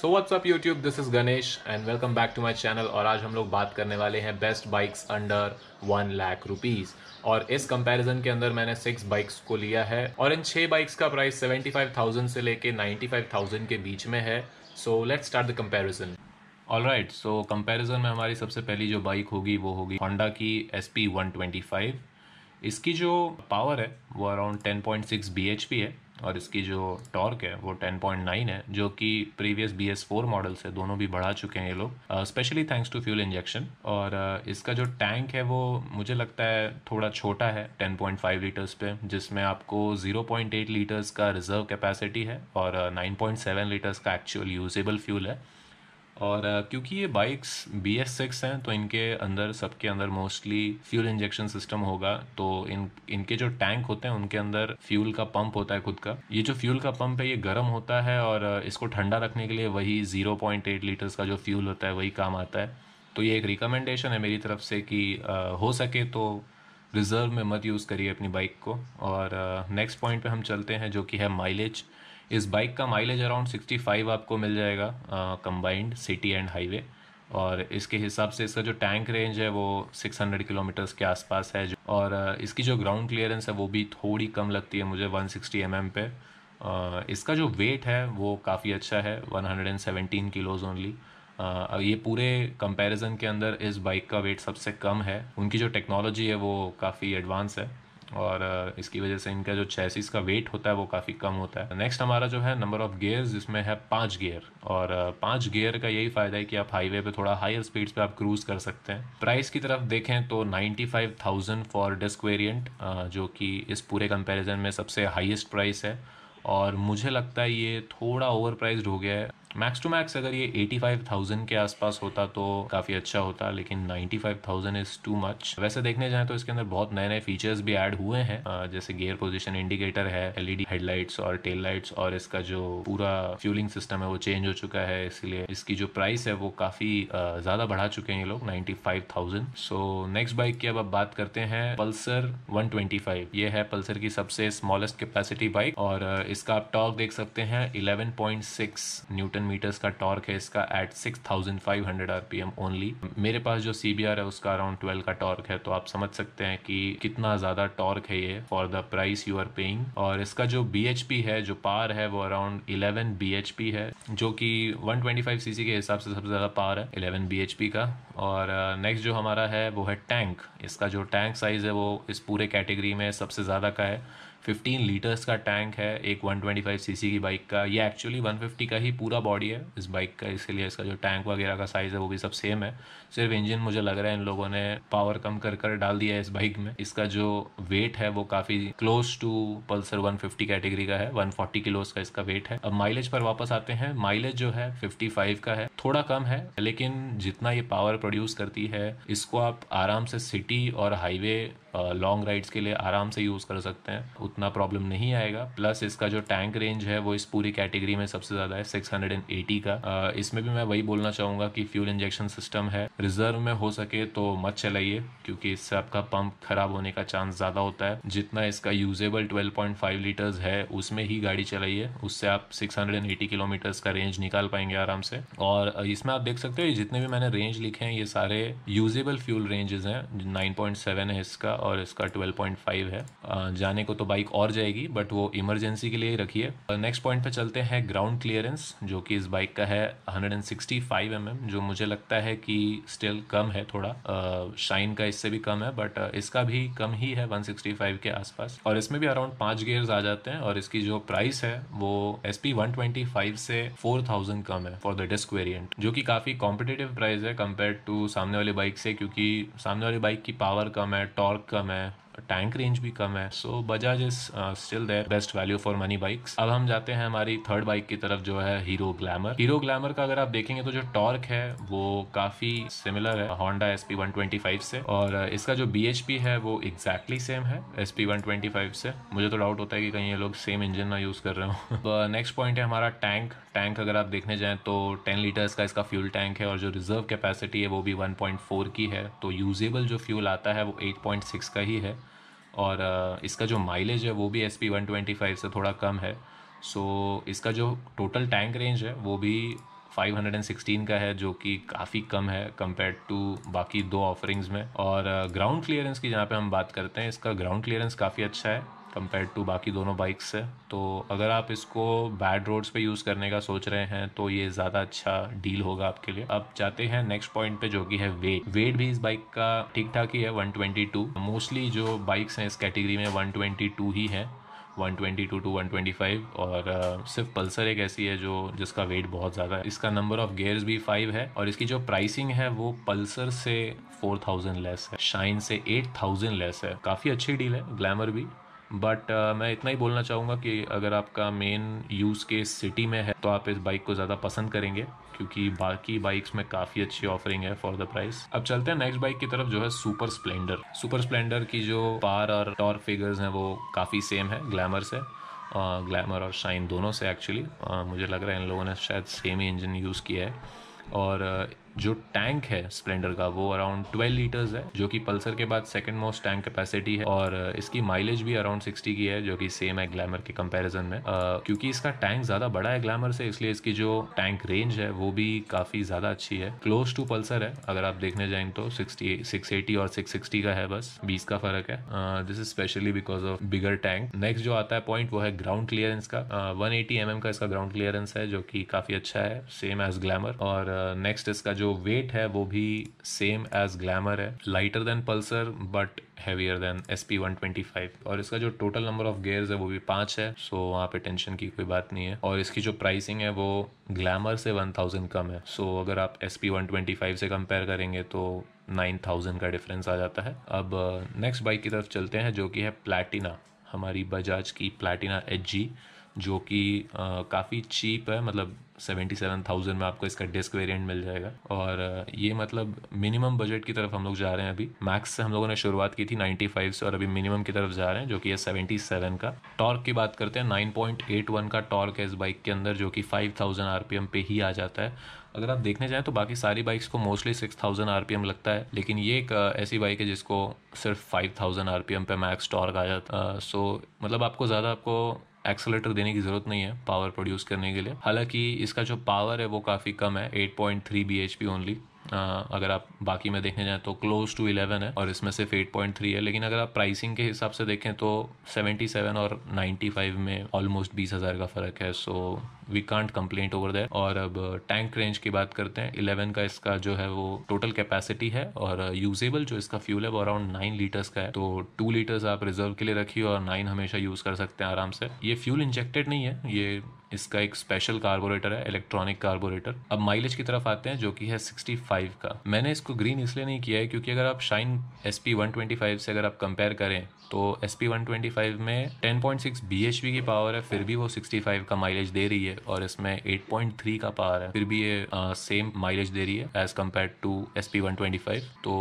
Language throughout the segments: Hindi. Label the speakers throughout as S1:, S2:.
S1: So what's up YouTube this is Ganesh and welcome back to my channel और आज हम लोग बात करने वाले हैं best bikes under one lakh rupees और इस कंपैरिजन के अंदर मैंने सिक्स बाइक्स को लिया है और इन छः बाइक्स का प्राइस सेवेंटी फाइव थाउजेंड से लेके थाउजेंड के बीच में है so let's start the comparison all right so comparison में हमारी सबसे पहली जो बाइक होगी वो होगी होंडा की S P one twenty five इसकी जो पावर है वो around ten point six B H P है और इसकी जो टॉर्क है वो 10.9 है जो कि previous B S four model से दोनों भी बढ़ा चुके हैं ये लोग specially thanks to fuel injection और uh, इसका जो टैंक है वो मुझे लगता है थोड़ा छोटा है 10.5 लीटर्स पे जिसमें आपको 0.8 लीटर्स का रिजर्व कैपेसिटी है और नाइन पॉइंट लीटर्स का एक्चुअल यूजेबल फ्यूल है और क्योंकि ये बाइक्स बी एस सिक्स हैं तो इनके अंदर सबके अंदर मोस्टली फ्यूल इंजेक्शन सिस्टम होगा तो इन इनके जो टैंक होते हैं उनके अंदर फ्यूल का पंप होता है खुद का ये जो फ्यूल का पंप है ये गर्म होता है और इसको ठंडा रखने के लिए वही ज़ीरो पॉइंट एट लीटर्स का जो फ्यूल होता है वही काम आता है तो ये एक रिकमेंडेशन है मेरी तरफ से कि हो सके तो रिज़र्व में मत यूज़ करिए अपनी बाइक को और नेक्स्ट पॉइंट पे हम चलते हैं जो कि है माइलेज इस बाइक का माइलेज अराउंड 65 आपको मिल जाएगा कंबाइंड सिटी एंड हाईवे और इसके हिसाब से इसका जो टैंक रेंज है वो 600 किलोमीटर्स के आसपास है और uh, इसकी जो ग्राउंड क्लियरेंस है वो भी थोड़ी कम लगती है मुझे 160 सिक्सटी mm पे uh, इसका जो वेट है वो काफ़ी अच्छा है 117 किलोज़ ओनली ये पूरे कंपैरिजन के अंदर इस बाइक का वेट सबसे कम है उनकी जो टेक्नोलॉजी है वो काफ़ी एडवांस है और इसकी वजह से इनका जो चैसिस का वेट होता है वो काफ़ी कम होता है नेक्स्ट हमारा जो है नंबर ऑफ गियर्स जिसमें है पाँच गियर और पाँच गियर का यही फ़ायदा है कि आप हाईवे पे थोड़ा हायर स्पीड्स पे आप क्रूज़ कर सकते हैं प्राइस की तरफ देखें तो ninety five thousand for disc variant जो कि इस पूरे कंपेरिजन में सबसे हाइस्ट प्राइस है और मुझे लगता है ये थोड़ा ओवर प्राइज हो गया है मैक्स टू मैक्स अगर ये 85,000 के आसपास होता तो काफ़ी अच्छा होता लेकिन 95,000 इज़ टू मच वैसे देखने जाए तो इसके अंदर बहुत नए नए फीचर्स भी ऐड हुए हैं जैसे गियर पोजीशन इंडिकेटर है एलईडी हेडलाइट्स और टेल लाइट्स और इसका जो पूरा फ्यूलिंग सिस्टम है वो चेंज हो चुका है इसलिए इसकी जो प्राइस है वो काफ़ी ज़्यादा बढ़ा चुके हैं ये लोग नाइन्टी सो नेक्स्ट बाइक की अब आप बात करते हैं पल्सर 125 ये है पल्सर की सबसे स्मॉलेस्ट कैपेसिटी बाइक और इसका आप टॉक देख सकते हैं 11.6 न्यूटन न्यूटन मीटर्स का टॉर्क है इसका एट 6500 एम ओनली मेरे पास जो सी बी आर है उसका अराउंड ट्वेल्व का टॉर्क है तो आप समझ सकते हैं कि कितना ज़्यादा टॉर्क है ये for the price you are paying और इसका जो बी एच पी है जो पार है वो around eleven B H P है जो कि one twenty five C C के हिसाब से सबसे ज़्यादा पार है इलेवन बी एच पी का और नेक्स्ट जो हमारा है वो है टैंक इसका जो टैंक साइज़ है वो इस पूरे कैटेगरी में सबसे ज़्यादा का है 15 लीटर्स का टैंक है एक 125 सीसी की बाइक का ये एक्चुअली 150 का ही पूरा बॉडी है इस बाइक का इसलिए इसका जो टैंक वगैरह का साइज़ है वो भी सब सेम है सिर्फ इंजन मुझे लग रहा है इन लोगों ने पावर कम कर कर डाल दिया है इस बाइक में इसका जो वेट है वो काफ़ी close to Pulsar fifty category का है फोर्टी किलोज का इसका वेट है अब माइलेज पर वापस आते हैं माइलेज जो है फाइव का है थोड़ा कम है लेकिन जितना ये पावर प्रोड्यूस करती है इसको आप आराम से सिटी और हाईवे लॉन्ग राइड्स के लिए आराम से यूज़ कर सकते हैं उतना प्रॉब्लम नहीं आएगा प्लस इसका जो टैंक रेंज है वो इस पूरी कैटेगरी में सबसे ज़्यादा है 680 का इसमें भी मैं वही बोलना चाहूँगा कि फ्यूल इंजेक्शन सिस्टम है रिजर्व में हो सके तो मत चलाइए क्योंकि इससे आपका पंप खराब होने का चांस ज़्यादा होता है जितना इसका यूजेबल फाइव लीटर्स है उसमें ही गाड़ी चलाइए उससे आप एटी किलोमीटर्स का रेंज निकाल पाएंगे आराम से और इसमें आप देख सकते हो जितने भी मैंने रेंज लिखे हैं ये सारे यूजेबल फ्यूल रेंजेस हैं 9.7 है इसका और इसका 12.5 है जाने को तो बाइक और जाएगी बट वो इमरजेंसी के लिए ही रखी है नेक्स्ट पॉइंट पे चलते हैं ग्राउंड क्लियरेंस जो कि इस बाइक का है 165 mm जो मुझे लगता है कि स्टिल कम है थोड़ा शाइन का इससे भी कम है बट इसका भी कम ही है 165 के आसपास और इसमें भी अराउंड पांच गेयर आ जाते हैं और इसकी जो प्राइस है वो एस पी से थाउजेंड कम है फॉर द डिस्क वेरियंट जो कि काफ़ी कॉम्पिटेटिव प्राइस है कम्पेयर टू सामने वाली बाइक से क्योंकि सामने वाली बाइक की पावर कम है torque comme eh? Tank range भी कम है so Bajaj is still there best value for money bikes अब हम जाते हैं हमारी थर्ड बाइक की तरफ जो है हीरो ग्लैमर हीरो ग्लैमर का अगर आप देखेंगे तो जो टॉर्क है वो काफी सिमिलर है Honda S P one twenty five से और uh, इसका जो बी एच पी है वो एग्जैक्टली सेम है S P one twenty five से मुझे तो डाउट होता है कि कहीं ये लोग सेम इंजन ना यूज कर रहे हो नेक्स्ट पॉइंट है हमारा टैंक टैंक अगर आप देखने जाएं तो 10 लीटर्स का इसका फ्यूल टैंक है और जो रिजर्व कैपेसिटी है वो भी 1.4 की है तो यूजेबल जो फ्यूल आता है वो 8.6 का ही है और इसका जो माइलेज है वो भी S P one twenty five से थोड़ा कम है सो so, इसका जो टोटल टैंक रेंज है वो भी 516 का है जो कि काफ़ी कम है कम्पेयर टू बाकी दो ऑफरिंग्स में और ग्राउंड क्लियरेंस की जहाँ पे हम बात करते हैं इसका ग्राउंड क्लियरेंस काफ़ी अच्छा है कंपेयर टू बाकी दोनों बाइक्स से तो अगर आप इसको बैड रोड्स पे यूज़ करने का सोच रहे हैं तो ये ज़्यादा अच्छा डील होगा आपके लिए अब जाते हैं नेक्स्ट पॉइंट पे जो कि है वेट वेट भी इस बाइक का ठीक ठाक ही है 122 मोस्टली जो बाइक्स हैं इस कैटेगरी में 122 ही वन 122 टू फाइव और uh, सिर्फ पल्सर एक ऐसी है जो जिसका वेट बहुत ज़्यादा है इसका नंबर ऑफ गेयर्स भी फाइव है और इसकी जो प्राइसिंग है वो पल्सर से 4000 लेस है शाइन से 8000 लेस है काफ़ी अच्छी डील है ग्लैमर भी बट uh, मैं इतना ही बोलना चाहूँगा कि अगर आपका मेन यूज़ केस सिटी में है तो आप इस बाइक को ज़्यादा पसंद करेंगे क्योंकि बाकी बाइक्स में काफ़ी अच्छी ऑफरिंग है फॉर द प्राइस अब चलते हैं नेक्स्ट बाइक की तरफ जो है सुपर स्प्लेंडर सुपर स्प्लेंडर की जो पार और टॉर फिगर्स हैं वो काफ़ी सेम है ग्लैमर से ग्लैमर और शाइन दोनों से एक्चुअली uh, मुझे लग रहा है इन लोगों ने शायद सेम ही इंजन यूज़ किया है और uh, जो टैंक है स्प्लेंडर का वो अराउंड 12 लीटर्स है जो कि पल्सर के बाद सेकंड मोस्ट टैंक कैपेसिटी है और uh, इसकी माइलेज भी अराउंड 60 की है जो कि सेम है ग्लैमर के कंपैरिजन में आ, uh, क्योंकि इसका टैंक ज़्यादा बड़ा है ग्लैमर से इसलिए इसकी जो टैंक रेंज है वो भी काफ़ी ज़्यादा अच्छी है क्लोज टू पल्सर है अगर आप देखने जाएंगे तो सिक्सटी सिक्स और सिक्स का है बस बीस का फर्क है this is specially because of bigger tank next जो आता है पॉइंट वो है ग्राउंड क्लियरेंस का वन एटी एम का इसका ग्राउंड क्लियरेंस है जो की काफ़ी अच्छा है सेम एज ग्लैमर और नेक्स्ट uh, इसका जो जो वेट है वो भी सेम एज ग्लैमर है lighter than Pulsar but heavier than S P one twenty five और इसका जो टोटल नंबर ऑफ गेयर्स है वो भी पाँच है सो so, वहाँ पे टेंशन की कोई बात नहीं है और इसकी जो प्राइसिंग है वो ग्लैमर से वन थाउजेंड कम है सो so, अगर आप S P one twenty five से कंपेयर करेंगे तो नाइन थाउजेंड का डिफरेंस आ जाता है अब नेक्स्ट uh, बाइक की तरफ चलते हैं जो कि है प्लैटिना हमारी बजाज की प्लैटिना एच जी जो कि uh, काफ़ी चीप है मतलब सेवेंटी सेवन थाउजेंड में आपको इसका डिस्क वेरिएंट मिल जाएगा और ये मतलब मिनिमम बजट की तरफ हम लोग जा रहे हैं अभी मैक्स से हम लोगों ने शुरुआत की थी नाइन्टी फाइव से और अभी मिनिमम की तरफ जा रहे हैं जो कि है सेवेंटी सेवन का टॉर्क की बात करते हैं नाइन पॉइंट एट वन का टॉर्क है इस बाइक के अंदर जो कि five thousand R P M पे ही आ जाता है अगर आप देखने जाएँ तो बाकी सारी बाइक्स को mostly six thousand R P M लगता है लेकिन ये एक ऐसी बाइक है जिसको सिर्फ five thousand R P M पे मैक्स टॉर्क आ जाता है सो मतलब आपको ज़्यादा आपको एक्सेलेटर देने की ज़रूरत नहीं है पावर प्रोड्यूस करने के लिए हालांकि इसका जो पावर है वो काफ़ी कम है 8.3 पॉइंट थ्री बी ओनली अगर आप बाकी में देखने जाएं तो क्लोज टू इलेवन है और इसमें सिर्फ एट पॉइंट थ्री है लेकिन अगर आप प्राइसिंग के हिसाब से देखें तो सेवेंटी सेवन और नाइन्टी फाइव में ऑलमोस्ट बीस हज़ार का फ़र्क है so we can't complaint over that और अब टैंक रेंज की बात करते हैं इलेवन का इसका जो है वो टोटल कैपेसिटी है और यूजेबल जो इसका फ्यूल है वो अराउंड नाइन लीटर्स का है तो टू लीटर्स आप रिजर्व के लिए रखिए और नाइन हमेशा यूज़ कर सकते हैं आराम से ये फ्यूल इंजेक्टेड नहीं है ये इसका एक स्पेशल कार्बोरेटर है इलेक्ट्रॉनिक कार्बोरेटर अब माइलेज की तरफ आते हैं जो कि है 65 का मैंने इसको ग्रीन इसलिए नहीं किया है क्योंकि अगर आप शाइन एस पी से अगर आप कंपेयर करें तो एस पी में 10.6 पॉइंट की पावर है फिर भी वो 65 का माइलेज दे रही है और इसमें 8.3 का पावर है फिर भी ये सेम माइलेज दे रही है as compare to S P तो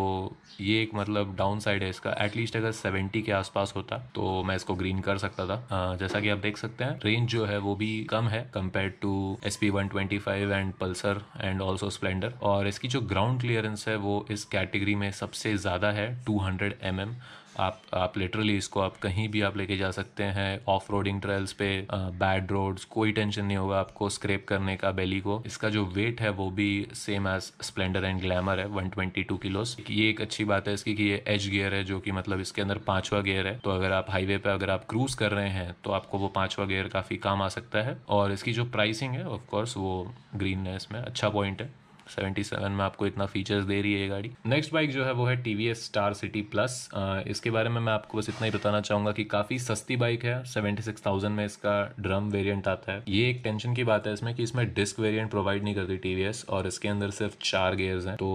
S1: ये एक मतलब डाउन साइड है इसका एटलीस्ट अगर 70 के आसपास होता तो मैं इसको ग्रीन कर सकता था आ, जैसा कि आप देख सकते हैं रेंज जो है वो भी कम है compare to S P one twenty five and Pulsar and also Splendor और इसकी जो ग्राउंड क्लियरेंस है वो इस कैटेगरी में सबसे ज़्यादा है टू हंड्रेड एम एम आप आप लिटरली इसको आप कहीं भी आप लेके जा सकते हैं ऑफ रोडिंग ट्रेल्स पे बैड रोड्स कोई टेंशन नहीं होगा आपको स्क्रेप करने का बेली को इसका जो वेट है वो भी same as Splendor and Glamour है 122 किलोस ये एक अच्छी बात है इसकी कि ये एच गियर है जो कि मतलब इसके अंदर पांचवा गियर है तो अगर आप हाईवे पे अगर आप क्रूज कर रहे हैं तो आपको वो पांचवा गियर काफ़ी काम आ सकता है और इसकी जो प्राइसिंग है ऑफकोर्स वो ग्रीन अच्छा है इसमें अच्छा पॉइंट है 77 में आपको इतना फीचर्स दे रही है ये गाड़ी नेक्स्ट बाइक जो है वो है T V S Star City Plus इसके बारे में मैं आपको बस इतना ही बताना चाहूंगा कि काफ़ी सस्ती बाइक है सेवेंटी सिक्स थाउजेंड में इसका ड्रम वेरियंट आता है ये एक टेंशन की बात है इसमें कि इसमें डिस्क वेरियंट प्रोवाइड नहीं करती टी और इसके अंदर सिर्फ चार गेयर्स हैं तो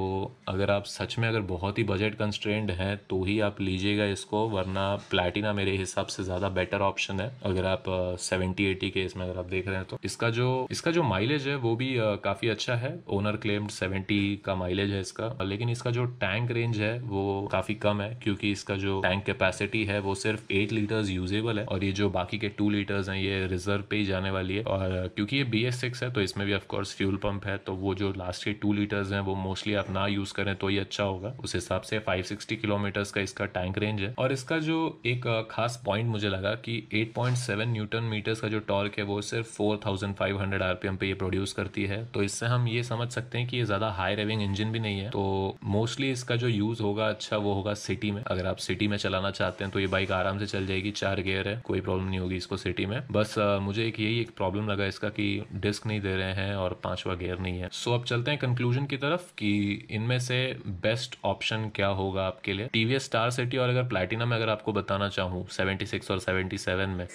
S1: अगर आप सच में अगर बहुत ही बजट कंस्ट्रेंड है तो ही आप लीजिएगा इसको वरना प्लेटिना मेरे हिसाब से ज़्यादा बेटर ऑप्शन है अगर आप सेवेंटी एटी के इसमें अगर आप देख रहे हैं तो इसका जो इसका जो माइलेज है वो भी काफ़ी अच्छा है ओनर क्लेम एम सेवेंटी का माइलेज है इसका लेकिन इसका जो टैंक रेंज है वो काफी कम है क्योंकि इसका जो टैंक कैपेसिटी है वो सिर्फ एट लीटर्स यूजेबल है और ये जो बाकी के टू लीटर्स हैं ये रिजर्व पे ही जाने वाली है और क्योंकि ये बी एस सिक्स है तो इसमें भी ऑफकोर्स फ्यूल पंप है तो वो जो लास्ट के टू लीटर्स हैं वो मोस्टली आप ना यूज करें तो ये अच्छा होगा उस हिसाब से फाइव सिक्सटी किलोमीटर्स का इसका टैंक रेंज है और इसका जो एक खास पॉइंट मुझे लगा कि सेवन न्यूटन मीटर्स का जो टॉर्क है वो सिर्फ four thousand five hundred RPM पे ये प्रोड्यूस करती है तो इससे हम ये समझ सकते हैं कि ये ज़्यादा हाई रेविंग इंजन भी नहीं है तो मोस्टली इसका जो यूज़ होगा अच्छा वो होगा सिटी में अगर आप सिटी में चलाना चाहते हैं तो ये बाइक आराम से चल जाएगी चार गियर है कोई प्रॉब्लम नहीं होगी इसको सिटी में बस मुझे एक यही एक प्रॉब्लम लगा इसका कि डिस्क नहीं दे रहे हैं और पांचवा गियर नहीं है सो अब चलते हैं कंक्लूजन की तरफ कि इनमें से बेस्ट ऑप्शन क्या होगा आपके लिए टीवीएस स्टार सिटी और अगर प्लेटिना में अगर आपको बताना चाहूँ सेवेंटी और सेवेंटी में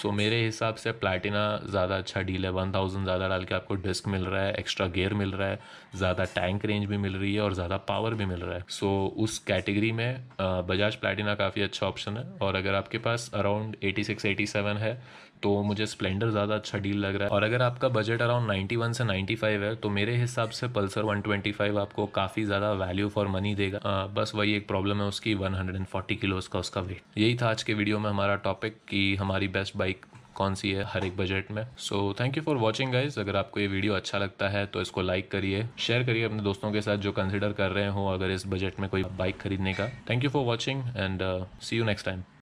S1: सो so, मेरे हिसाब से प्लाटिना ज़्यादा अच्छा डील है वन थाउजेंड ज़्यादा डाल के आपको डिस्क मिल रहा है एक्स्ट्रा गेयर मिल रहा है ज़्यादा टैंक रेंज भी मिल रही है और ज़्यादा पावर भी मिल रहा है सो so, उस कैटेगरी में बजाज प्लाटिना काफ़ी अच्छा ऑप्शन है और अगर आपके पास around eighty six eighty seven है तो मुझे स्प्लेंडर ज़्यादा अच्छा डील लग रहा है और अगर आपका बजट अराउंड 91 से 95 है तो मेरे हिसाब से पल्सर 125 आपको काफ़ी ज़्यादा वैल्यू फॉर मनी देगा आ, बस वही एक प्रॉब्लम है उसकी 140 किलोज़ का उसका वेट यही था आज के वीडियो में हमारा टॉपिक कि हमारी बेस्ट बाइक कौन सी है हर एक बजट में so thank you for watching guys अगर आपको ये वीडियो अच्छा लगता है तो इसको लाइक करिए शेयर करिए अपने दोस्तों के साथ जो कंसिडर कर रहे हो अगर इस बजट में कोई बाइक खरीदने का thank you for watching and see you next time